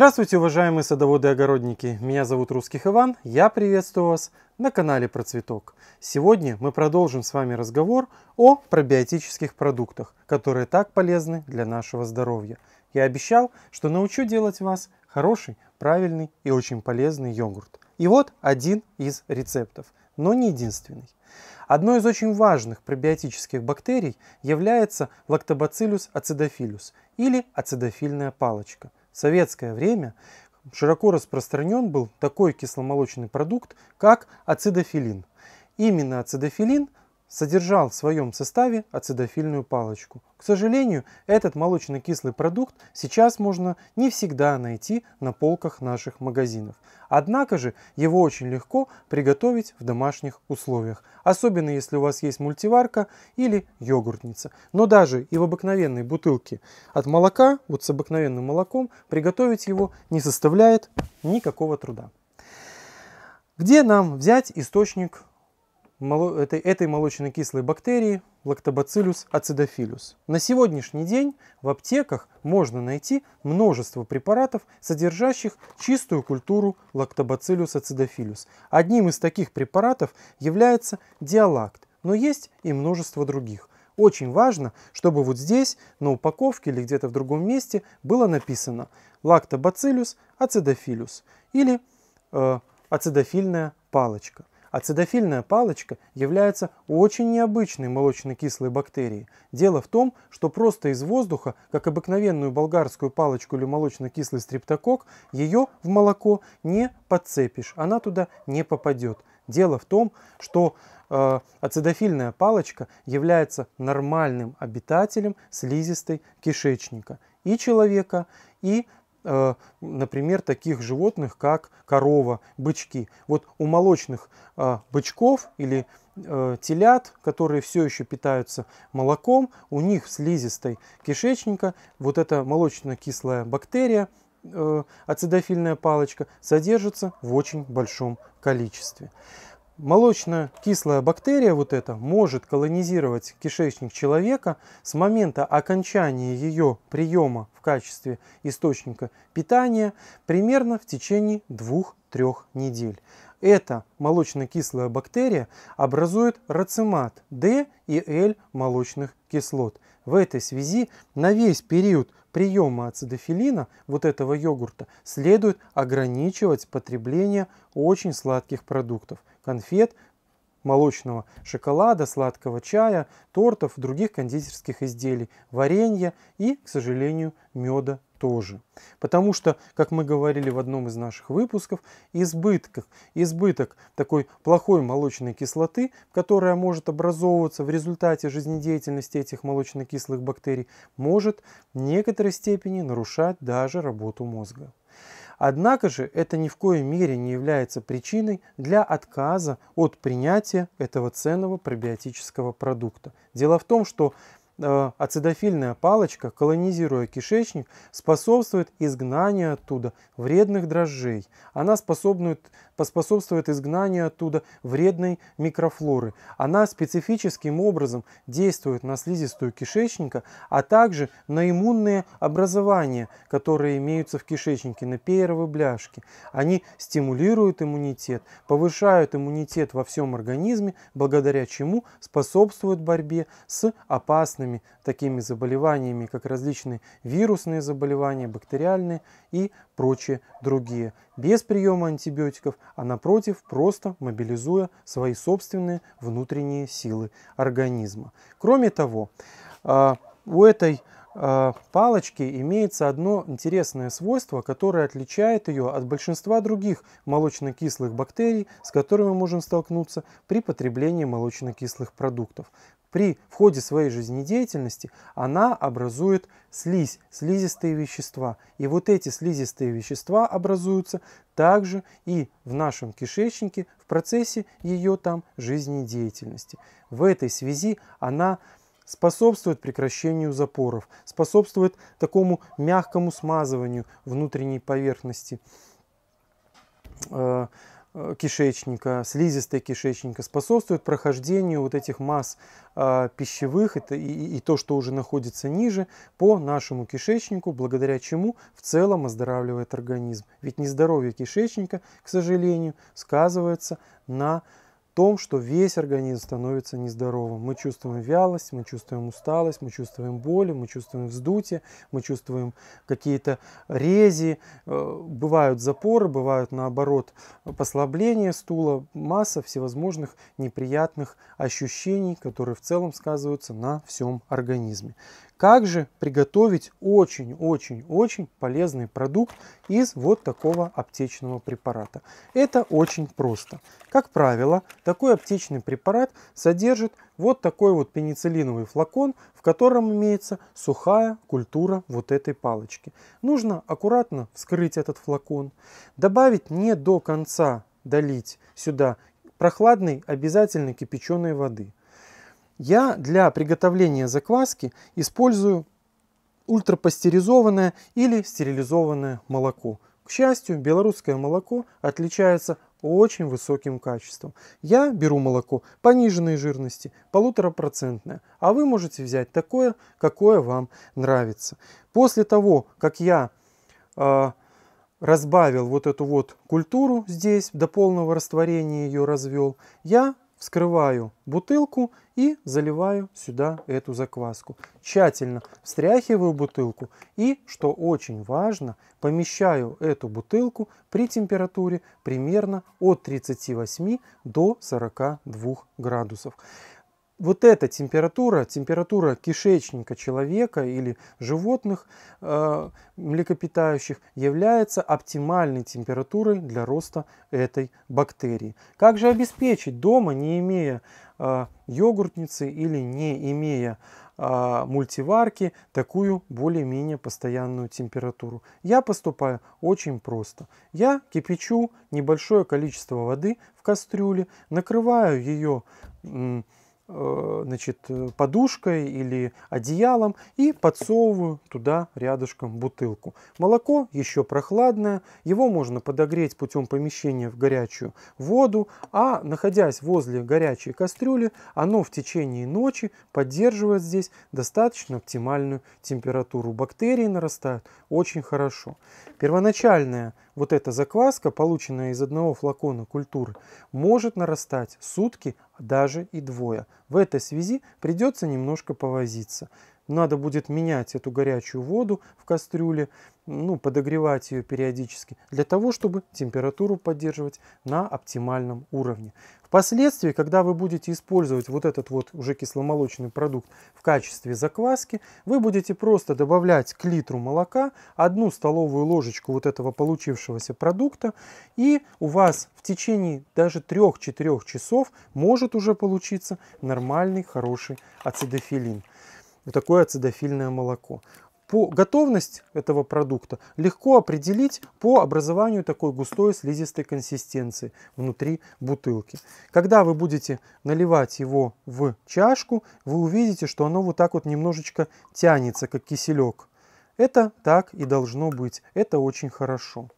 Здравствуйте, уважаемые садоводы и огородники! Меня зовут Русских Иван, я приветствую вас на канале Про Цветок. Сегодня мы продолжим с вами разговор о пробиотических продуктах, которые так полезны для нашего здоровья. Я обещал, что научу делать вас хороший, правильный и очень полезный йогурт. И вот один из рецептов, но не единственный. Одной из очень важных пробиотических бактерий является лактобациллус ацидофилус или ацидофильная палочка – советское время широко распространен был такой кисломолочный продукт, как ацидофилин. Именно ацидофилин содержал в своем составе ацидофильную палочку. К сожалению, этот молочно-кислый продукт сейчас можно не всегда найти на полках наших магазинов. Однако же его очень легко приготовить в домашних условиях, особенно если у вас есть мультиварка или йогуртница. Но даже и в обыкновенной бутылке от молока, вот с обыкновенным молоком, приготовить его не составляет никакого труда. Где нам взять источник этой, этой молочно-кислой бактерии лактобацилус acidophilus. На сегодняшний день в аптеках можно найти множество препаратов, содержащих чистую культуру лактобацилус acidophilus. Одним из таких препаратов является диалакт, но есть и множество других. Очень важно, чтобы вот здесь, на упаковке или где-то в другом месте, было написано лактобацилус acidophilus или э, ацидофильная палочка. Ацидофильная палочка является очень необычной молочно-кислой бактерией. Дело в том, что просто из воздуха, как обыкновенную болгарскую палочку или молочно-кислый стриптокок, ее в молоко не подцепишь, она туда не попадет. Дело в том, что э, ацидофильная палочка является нормальным обитателем слизистой кишечника и человека, и Э, например, таких животных, как корова, бычки. Вот у молочных э, бычков или э, телят, которые все еще питаются молоком, у них в слизистой кишечника вот эта молочно-кислая бактерия, ацидофильная палочка, содержится в очень большом количестве. Молочно-кислая бактерия вот эта может колонизировать кишечник человека с момента окончания ее приема в качестве источника питания примерно в течение двух-трех недель. Эта молочно-кислая бактерия образует рацимат D и L молочных кислот. В этой связи на весь период приема ацидофилина, вот этого йогурта, следует ограничивать потребление очень сладких продуктов, конфет, молочного шоколада, сладкого чая, тортов, других кондитерских изделий, варенья и, к сожалению, меда тоже. Потому что, как мы говорили в одном из наших выпусков, избыток, избыток такой плохой молочной кислоты, которая может образовываться в результате жизнедеятельности этих молочнокислых бактерий, может в некоторой степени нарушать даже работу мозга. Однако же это ни в коей мере не является причиной для отказа от принятия этого ценного пробиотического продукта. Дело в том, что Э, ацидофильная палочка, колонизируя кишечник, способствует изгнанию оттуда вредных дрожжей. Она поспособствует изгнанию оттуда вредной микрофлоры. Она специфическим образом действует на слизистую кишечника, а также на иммунные образования, которые имеются в кишечнике, на пееровой бляшке. Они стимулируют иммунитет, повышают иммунитет во всем организме, благодаря чему способствуют борьбе с опасными инфекциями, такими заболеваниями, как различные вирусные заболевания, бактериальные и прочие другие, без приема антибиотиков, а напротив, просто мобилизуя свои собственные внутренние силы организма. Кроме того, а, у этой а, палочки имеется одно интересное свойство, которое отличает ее от большинства других молочнокислых бактерий, с которыми мы можем столкнуться при потреблении молочнокислых продуктов при входе своей жизнедеятельности она образует слизь, слизистые вещества. И вот эти слизистые вещества образуются также и в нашем кишечнике в процессе ее там жизнедеятельности. В этой связи она способствует прекращению запоров, способствует такому мягкому смазыванию внутренней поверхности э, Э, кишечника, слизистой кишечника, способствует прохождению вот этих масс э, пищевых это и, и, то, что уже находится ниже, по нашему кишечнику, благодаря чему в целом оздоравливает организм. Ведь нездоровье кишечника, к сожалению, сказывается на том, что весь организм становится нездоровым. Мы чувствуем вялость, мы чувствуем усталость, мы чувствуем боли, мы чувствуем вздутие, мы чувствуем какие-то рези, э, бывают запоры, бывают наоборот послабления стула, масса всевозможных неприятных ощущений, которые в целом сказываются на всем организме как же приготовить очень-очень-очень полезный продукт из вот такого аптечного препарата. Это очень просто. Как правило, такой аптечный препарат содержит вот такой вот пенициллиновый флакон, в котором имеется сухая культура вот этой палочки. Нужно аккуратно вскрыть этот флакон, добавить не до конца долить сюда прохладной обязательно кипяченой воды – я для приготовления закваски использую ультрапастеризованное или стерилизованное молоко. К счастью, белорусское молоко отличается очень высоким качеством. Я беру молоко пониженной жирности, полуторапроцентное, а вы можете взять такое, какое вам нравится. После того, как я э, разбавил вот эту вот культуру здесь, до полного растворения ее развел, я вскрываю бутылку и заливаю сюда эту закваску. Тщательно встряхиваю бутылку и, что очень важно, помещаю эту бутылку при температуре примерно от 38 до 42 градусов вот эта температура, температура кишечника человека или животных э, млекопитающих является оптимальной температурой для роста этой бактерии. Как же обеспечить дома, не имея э, йогуртницы или не имея э, мультиварки, такую более-менее постоянную температуру? Я поступаю очень просто. Я кипячу небольшое количество воды в кастрюле, накрываю ее... Э, Э, значит, э, подушкой или одеялом и подсовываю туда рядышком бутылку. Молоко еще прохладное, его можно подогреть путем помещения в горячую воду, а находясь возле горячей кастрюли, оно в течение ночи поддерживает здесь достаточно оптимальную температуру. Бактерии нарастают очень хорошо. первоначальное вот эта закваска, полученная из одного флакона культуры, может нарастать сутки, даже и двое. В этой связи придется немножко повозиться. Надо будет менять эту горячую воду в кастрюле, ну, подогревать ее периодически, для того, чтобы температуру поддерживать на оптимальном уровне. Впоследствии, когда вы будете использовать вот этот вот уже кисломолочный продукт в качестве закваски, вы будете просто добавлять к литру молока одну столовую ложечку вот этого получившегося продукта, и у вас в течение даже 3-4 часов может уже получиться нормальный, хороший ацидофилин такое ацидофильное молоко. По готовность этого продукта легко определить по образованию такой густой слизистой консистенции внутри бутылки. Когда вы будете наливать его в чашку, вы увидите, что оно вот так вот немножечко тянется, как киселек. Это так и должно быть. Это очень хорошо.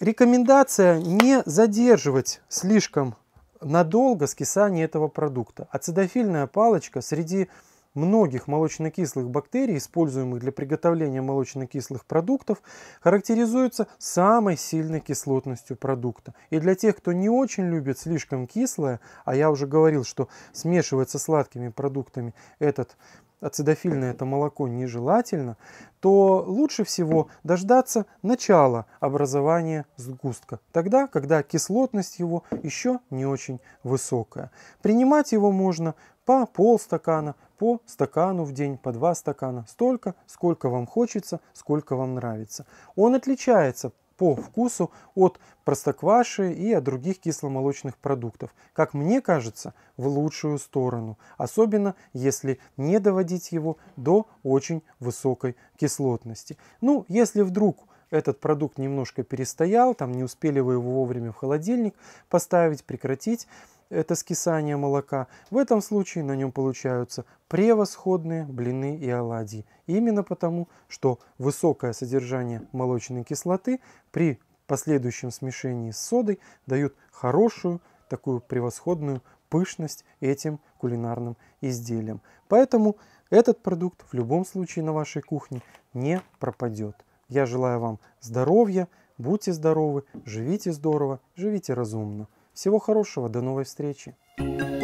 Рекомендация не задерживать слишком надолго скисание этого продукта. Ацидофильная палочка среди многих молочнокислых бактерий, используемых для приготовления молочнокислых продуктов, характеризуются самой сильной кислотностью продукта. И для тех, кто не очень любит слишком кислое, а я уже говорил, что смешивать со сладкими продуктами этот ацидофильное это молоко нежелательно, то лучше всего дождаться начала образования сгустка, тогда, когда кислотность его еще не очень высокая. Принимать его можно по полстакана, по стакану в день, по два стакана. Столько, сколько вам хочется, сколько вам нравится. Он отличается по вкусу от простокваши и от других кисломолочных продуктов. Как мне кажется, в лучшую сторону. Особенно, если не доводить его до очень высокой кислотности. Ну, если вдруг этот продукт немножко перестоял, там не успели вы его вовремя в холодильник поставить, прекратить, это скисание молока. В этом случае на нем получаются превосходные блины и оладьи. Именно потому, что высокое содержание молочной кислоты при последующем смешении с содой дают хорошую, такую превосходную пышность этим кулинарным изделиям. Поэтому этот продукт в любом случае на вашей кухне не пропадет. Я желаю вам здоровья, будьте здоровы, живите здорово, живите разумно. Всего хорошего, до новой встречи! thank you